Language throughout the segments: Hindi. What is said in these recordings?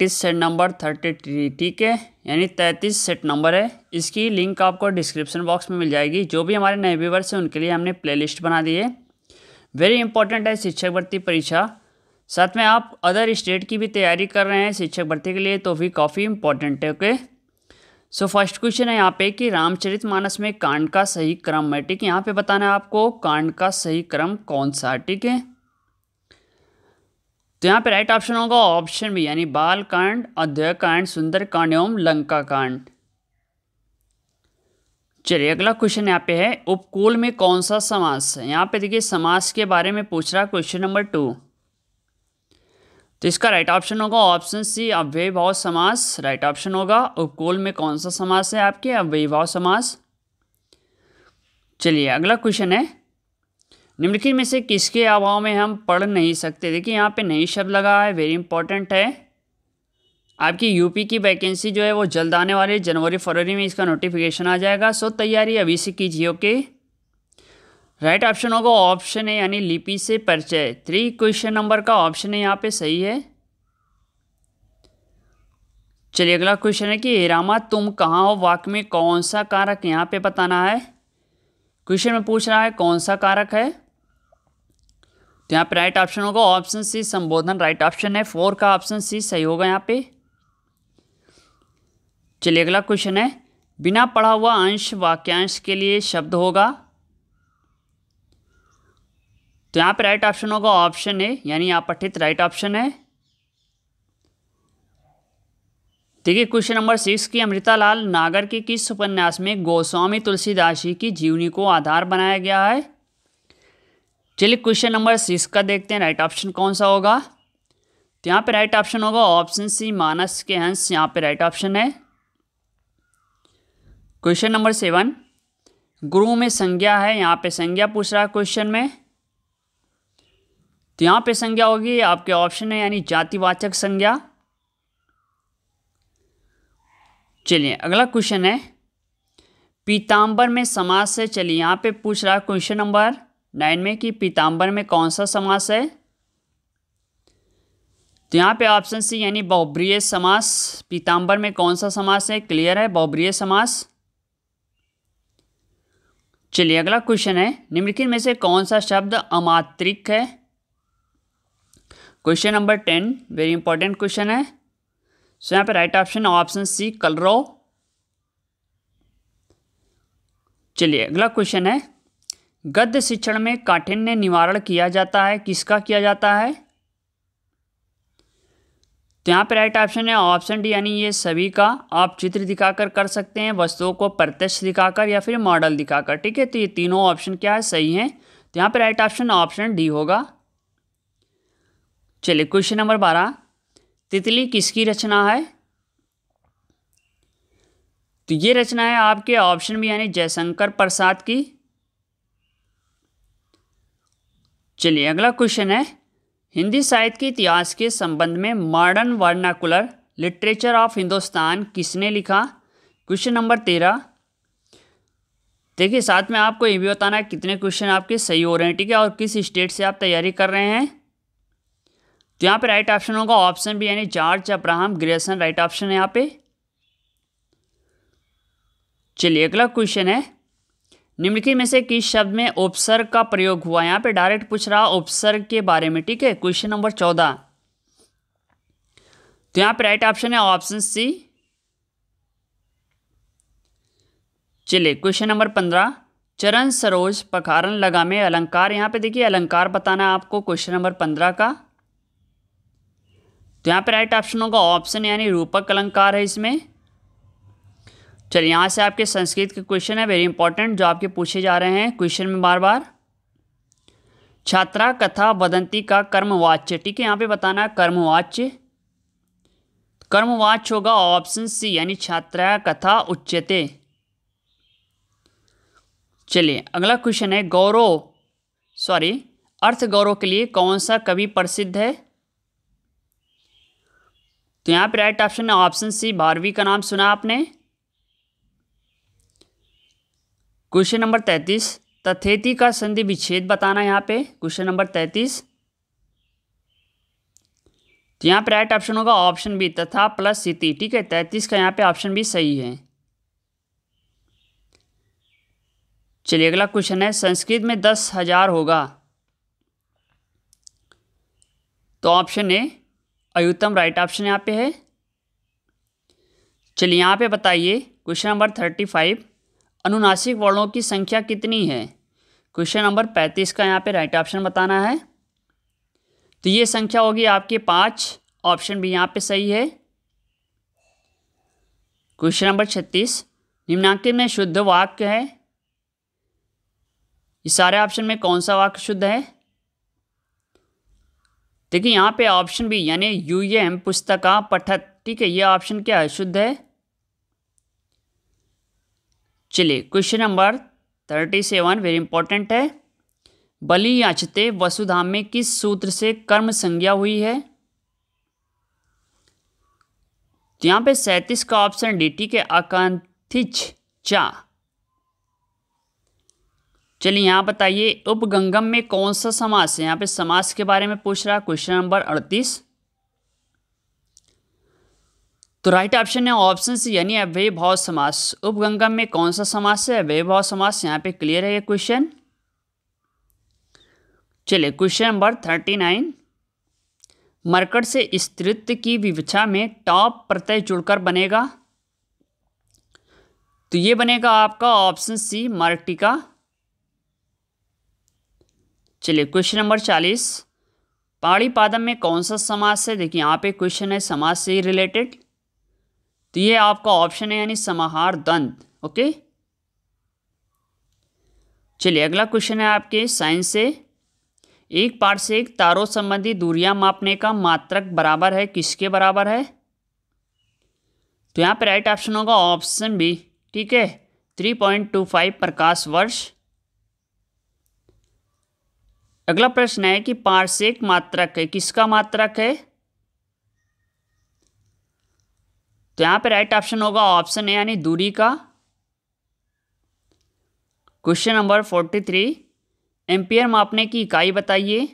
तैंतीस सेट नंबर थर्टी थ्री ठीक है यानी तैंतीस सेट नंबर है इसकी लिंक आपको डिस्क्रिप्शन बॉक्स में मिल जाएगी जो भी हमारे नए व्यूवर्स हैं उनके लिए हमने प्लेलिस्ट बना दी है वेरी इंपॉर्टेंट है शिक्षक भर्ती परीक्षा साथ में आप अदर स्टेट की भी तैयारी कर रहे हैं शिक्षक भर्ती के लिए तो भी काफ़ी इंपॉर्टेंट है ओके सो फर्स्ट क्वेश्चन है यहाँ पे कि रामचरित मानस में कांड का सही क्रम है ठीक है यहाँ पे बताना है आपको कांड का सही क्रम कौन सा ठीक है तो यहाँ पे राइट ऑप्शन होगा ऑप्शन भी यानी बाल कांड अध्यय कांड सुंदर कांड एवं लंका कांड चलिए अगला क्वेश्चन यहाँ पे है उपकूल में कौन सा समास है यहाँ पे देखिए समास के बारे में पूछ रहा क्वेश्चन नंबर टू तो इसका राइट ऑप्शन होगा ऑप्शन सी अव्यय भाव समास राइट ऑप्शन होगा उपकूल में कौन सा समास है आपके अव्यय भाव समास चलिए अगला क्वेश्चन है निम्नलिखित में से किसके अभाव में हम पढ़ नहीं सकते देखिए यहाँ पे नहीं शब्द लगा है वेरी इंपॉर्टेंट है आपकी यूपी की वैकेंसी जो है वो जल्द आने वाली है जनवरी फरवरी में इसका नोटिफिकेशन आ जाएगा सो तैयारी अभी से कीजिए ओके राइट ऑप्शन होगा ऑप्शन है यानी लिपि से परिचय थ्री क्वेश्चन नंबर का ऑप्शन है यहाँ पे सही है चलिए अगला क्वेश्चन है कि हेरामा तुम कहाँ हो वाक में कौन सा कारक यहाँ पे बताना है क्वेश्चन में पूछ रहा है कौन सा कारक है तो यहाँ पे राइट ऑप्शन होगा ऑप्शन सी संबोधन राइट ऑप्शन है फोर का ऑप्शन सी सही होगा यहाँ पे चलिए अगला क्वेश्चन है बिना पढ़ा हुआ अंश वाक्यांश के लिए शब्द होगा तो यहाँ पे राइट ऑप्शन होगा ऑप्शन ए यानी यहाँ पठित राइट ऑप्शन है देखिए क्वेश्चन नंबर सिक्स की अमृता लाल नागर के किस उपन्यास में गोस्वामी तुलसीदास जी की जीवनी को आधार बनाया गया है चलिए क्वेश्चन नंबर सिक्स का देखते हैं राइट ऑप्शन कौन सा होगा तो यहाँ पे राइट ऑप्शन होगा ऑप्शन सी मानस के हंस यहाँ पे राइट ऑप्शन है क्वेश्चन नंबर सेवन गुरु में संज्ञा है यहाँ पे संज्ञा पूछ रहा है क्वेश्चन में तो यहाँ पे संज्ञा होगी आपके ऑप्शन है यानी जातिवाचक संज्ञा चलिए अगला क्वेश्चन है पीताम्बर में समाज से चलिए यहाँ पे पूछ रहा है क्वेश्चन नंबर नाइन में कि पीताम्बर में कौन सा समास है तो यहाँ पे ऑप्शन सी यानी बहुब्रिय समास पीताम्बर में कौन सा समास है क्लियर है बहुब्रिय समास चलिए अगला क्वेश्चन है निम्नलिखित में से कौन सा शब्द अमात्रिक है question number ten very important question है सो यहाँ पे राइट ऑप्शन ऑप्शन सी कलरो चलिए अगला क्वेश्चन है गद्य शिक्षण में काठिन्य निवारण किया जाता है किसका किया जाता है तो यहाँ पर राइट ऑप्शन है ऑप्शन डी यानी ये सभी का आप चित्र दिखाकर कर सकते हैं वस्तुओं को प्रत्यक्ष दिखाकर या फिर मॉडल दिखाकर ठीक है तो ये तीनों ऑप्शन क्या है सही हैं तो यहाँ पर राइट ऑप्शन ऑप्शन डी होगा चलिए क्वेश्चन नंबर बारह तितली किसकी रचना है तो ये रचना है आपके ऑप्शन भी यानी जयशंकर प्रसाद की चलिए अगला क्वेश्चन है हिंदी साहित्य के इतिहास के संबंध में modern vernacular literature of Hindustan किसने लिखा क्वेश्चन नंबर तेरह देखिए साथ में आपको ये भी बताना है कितने क्वेश्चन आपके सही हो रहे हैं ठीक है और किस स्टेट से आप तैयारी कर रहे हैं तो यहाँ पे राइट ऑप्शन होगा ऑप्शन भी यानी George Abraham Grierson right option है यहाँ पे चलिए अगला क्वेश्चन है निम्नलिखित में से किस शब्द में उपसर्ग का प्रयोग हुआ यहाँ पे डायरेक्ट पूछ रहा उपसर्ग के बारे में ठीक है क्वेश्चन नंबर चौदह तो यहाँ पे राइट ऑप्शन है ऑप्शन सी चलिए क्वेश्चन नंबर पंद्रह चरण सरोज पखारन लगा में अलंकार यहाँ पे देखिए अलंकार बताना है आपको क्वेश्चन नंबर पंद्रह का तो यहाँ पे राइट ऑप्शन होगा ऑप्शन यानी रूपक अलंकार है इसमें चलिए यहाँ से आपके संस्कृत के क्वेश्चन है वेरी इंपॉर्टेंट जो आपके पूछे जा रहे हैं क्वेश्चन में बार बार छात्रा कथा वदंती का कर्मवाच्य ठीक है यहाँ पे बताना है कर्मवाच्य कर्मवाच्य होगा ऑप्शन सी यानी छात्रा कथा उच्चते चलिए अगला क्वेश्चन है गौरव सॉरी अर्थ गौरव के लिए कौन सा कवि प्रसिद्ध है तो यहाँ पे राइट ऑप्शन है ऑप्शन सी बारहवीं का नाम सुना आपने क्वेश्चन नंबर तैंतीस तथेति का संधि विच्छेद बताना यहाँ पे क्वेश्चन नंबर तैंतीस तो यहाँ पे राइट ऑप्शन होगा ऑप्शन बी तथा प्लस सिति ठीक है तैंतीस का यहाँ पे ऑप्शन बी सही है चलिए अगला क्वेश्चन है संस्कृत में दस हजार होगा तो ऑप्शन ए अयुतम राइट ऑप्शन यहाँ पे है चलिए यहाँ पे बताइए क्वेश्चन नंबर थर्टी फाइव अनुनासिक वर्णों की संख्या कितनी है क्वेश्चन नंबर पैंतीस का यहाँ पे राइट ऑप्शन बताना है तो ये संख्या होगी आपके पाँच ऑप्शन भी यहाँ पे सही है क्वेश्चन नंबर छत्तीस निम्नांकित में शुद्ध वाक्य है इस सारे ऑप्शन में कौन सा वाक्य शुद्ध है देखिए यहाँ पे ऑप्शन भी यानी यू एम e पुस्तका पठत ठीक है ये ऑप्शन क्या है शुद्ध है चलिए question number thirty seven very important है बलि याचते वसुधाम में किस सूत्र से कर्म संज्ञा हुई है तो यहाँ पे सैंतीस का ऑप्शन डी ठीक है आकांतिच चा चलिए यहाँ बताइए उपगंगम में कौन सा समास है यहाँ पे समास के बारे में पूछ रहा क्वेश्चन नंबर अड़तीस तो राइट ऑप्शन है ऑप्शन सी यानी अव्यय भाव समास उपगंगम में कौन सा समास है अव्यय भाव समास यहाँ पे क्लियर है ये क्वेश्चन चलिए क्वेश्चन नंबर थर्टी नाइन मरकट से स्त्रित्व की विवक्षा में टॉप प्रत्यय जुड़कर बनेगा तो ये बनेगा आपका ऑप्शन सी मार्टिका चलिए क्वेश्चन नंबर चालीस पाड़ी पादम में कौन सा समास है देखिए यहाँ पे क्वेश्चन है समाज से ही रिलेटेड तो ये आपका ऑप्शन है यानी समाहार दंत ओके चलिए अगला क्वेश्चन है आपके साइंस से एक पार्ट से एक तारों संबंधी दूरियां मापने का मात्रक बराबर है किसके बराबर है तो यहाँ पर राइट ऑप्शन होगा ऑप्शन बी ठीक है थ्री पॉइंट टू फाइव प्रकाश वर्ष अगला प्रश्न है कि पार्श्विक मात्रक है किसका मात्रक है तो यहां पे राइट ऑप्शन होगा ऑप्शन ए यानी दूरी का question number forty three ampere मापने की इकाई बताइए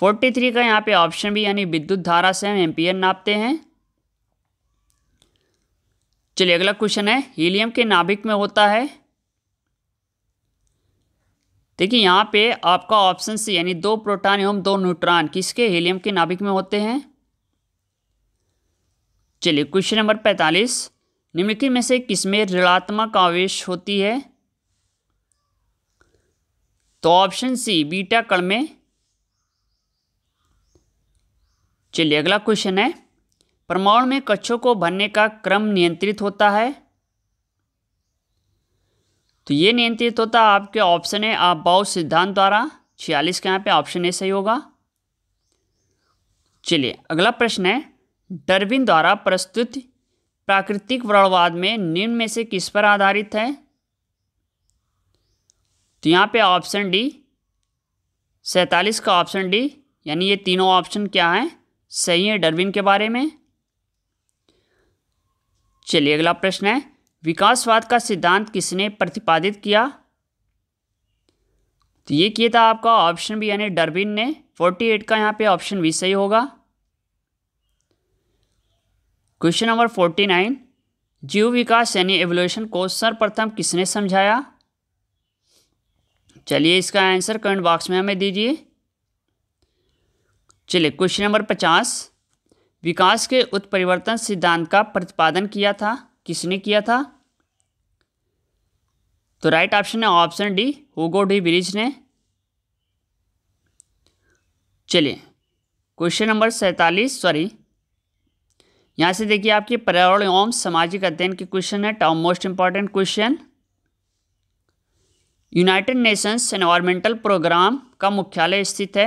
फोर्टी थ्री का यहां पे ऑप्शन भी यानी विद्युत धारा से हम एम्पियर नापते हैं चलिए अगला क्वेश्चन है हीलियम के नाभिक में होता है देखिए यहाँ पे आपका ऑप्शन सी यानी दो प्रोटॉन एवं दो न्यूट्रॉन किसके हीलियम के नाभिक में होते हैं चलिए क्वेश्चन नंबर पैंतालीस निम्नलिखित में से किसमें ऋणात्मक आवेश होती है तो ऑप्शन सी बीटा कण में चलिए अगला क्वेश्चन है परमाणु में कक्षों को भरने का क्रम नियंत्रित होता है तो ये नियंत्रित होता है आपके ऑप्शन है आप बाउ सिद्धांत द्वारा छियालीस के यहाँ पे ऑप्शन ए सही होगा चलिए अगला प्रश्न है डरबिन द्वारा प्रस्तुत प्राकृतिक वर्णवाद में निम्न में से किस पर आधारित है तो यहाँ पे ऑप्शन डी सैतालीस का ऑप्शन डी यानी ये तीनों ऑप्शन क्या हैं सही है डरबिन के बारे में चलिए अगला प्रश्न है विकासवाद का सिद्धांत किसने प्रतिपादित किया तो ये किया था आपका ऑप्शन बी यानी डरबिन ने फोर्टी एट का यहाँ पे ऑप्शन बी सही होगा क्वेश्चन नंबर फोर्टी नाइन जीव विकास यानी एवोल्यूशन को सर्वप्रथम किसने समझाया चलिए इसका आंसर कमेंट बॉक्स में हमें दीजिए चलिए क्वेश्चन नंबर पचास विकास के उत्परिवर्तन सिद्धांत का प्रतिपादन किया था किसने किया था तो राइट ऑप्शन है option D Hugo de Vries ने चलिए क्वेश्चन नंबर सैतालीस सॉरी यहाँ से देखिए आपकी पर्यावरण एवं सामाजिक अध्ययन के क्वेश्चन है top most important question United Nations environmental programme का मुख्यालय स्थित है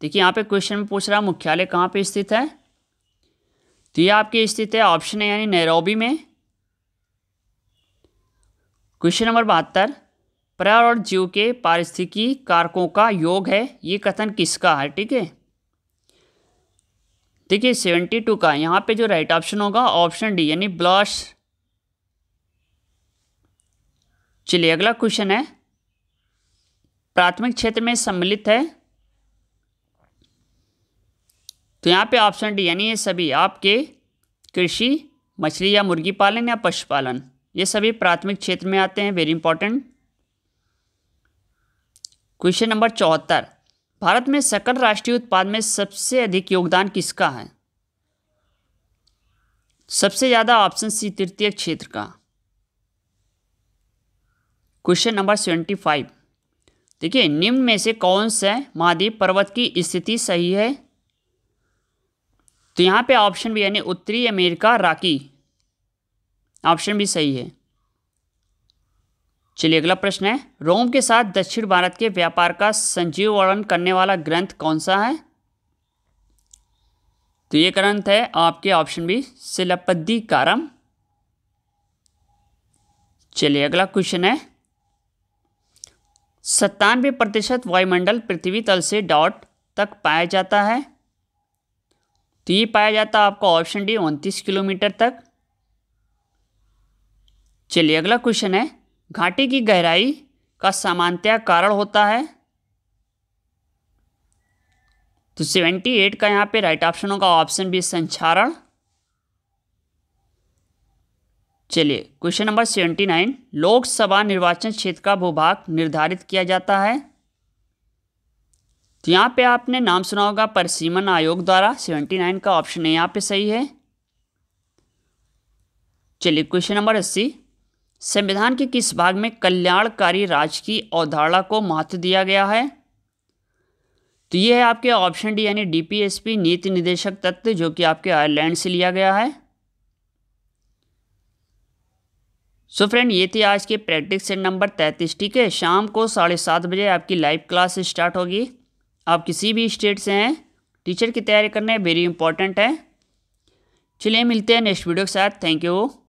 देखिए यहाँ पे क्वेश्चन में पूछ रहा मुख्यालय कहाँ पे स्थित है तो ये आपके स्थित है ऑप्शन है यानी नैरोबी में क्वेश्चन नंबर बहत्तर पर्यावरण जीव के पारिस्थितिकी कारकों का योग है ये कथन किसका है ठीक है देखिए सेवेंटी टू का यहाँ पे जो राइट ऑप्शन होगा ऑप्शन डी यानी ब्लॉश चलिए अगला क्वेश्चन है प्राथमिक क्षेत्र में सम्मिलित है तो यहाँ पे ऑप्शन डी यानी ये सभी आपके कृषि मछली या मुर्गी पालन या पशुपालन ये सभी प्राथमिक क्षेत्र में आते हैं वेरी इंपॉर्टेंट क्वेश्चन नंबर चौहत्तर भारत में सकल राष्ट्रीय उत्पाद में सबसे अधिक योगदान किसका है सबसे ज़्यादा ऑप्शन सी तृतीय क्षेत्र का क्वेश्चन नंबर सेवेंटी फाइव देखिए निम्न में से कौन सा महाद्वीप पर्वत की स्थिति सही है तो यहाँ पे ऑप्शन भी यानी उत्तरी अमेरिका राकी ऑप्शन भी सही है चलिए अगला प्रश्न है रोम के साथ दक्षिण भारत के व्यापार का संजीव वर्णन करने वाला ग्रंथ कौन सा है तो ये ग्रंथ है आपके ऑप्शन बी सिलपद्दी कारम चलिए अगला क्वेश्चन है सत्तानवे प्रतिशत वायुमंडल पृथ्वी तल से डॉट तक पाया जाता है तो ये पाया जाता है आपका ऑप्शन डी उनतीस किलोमीटर तक चलिए अगला क्वेश्चन है घाटी की गहराई का सामान्यतया कारण होता है तो सेवेंटी एट का यहाँ पे राइट ऑप्शन होगा ऑप्शन भी संचारण चलिए question number seventy nine Lok Sabha निर्वाचन क्षेत्र का भूभाग निर्धारित किया जाता है तो यहां पे आपने नाम सुना होगा परसीमन आयोग द्वारा सेवेंटी नाइन का ऑप्शन है यहाँ पे सही है चलिए क्वेश्चन नंबर अस्सी संविधान के किस भाग में कल्याणकारी राज की अवधारणा को महत्व दिया गया है तो ये है आपके ऑप्शन डी यानी डीपीएसपी नीति निदेशक तत्व जो कि आपके आयरलैंड से लिया गया है सो so फ्रेंड ये थी आज की प्रैक्टिस सेट नंबर तैंतीस ठीक है शाम को साढ़े सात बजे आपकी लाइव क्लास स्टार्ट होगी आप किसी भी स्टेट से हैं टीचर की तैयारी करना वेरी इंपॉर्टेंट है चलिए मिलते हैं नेक्स्ट वीडियो के साथ थैंक यू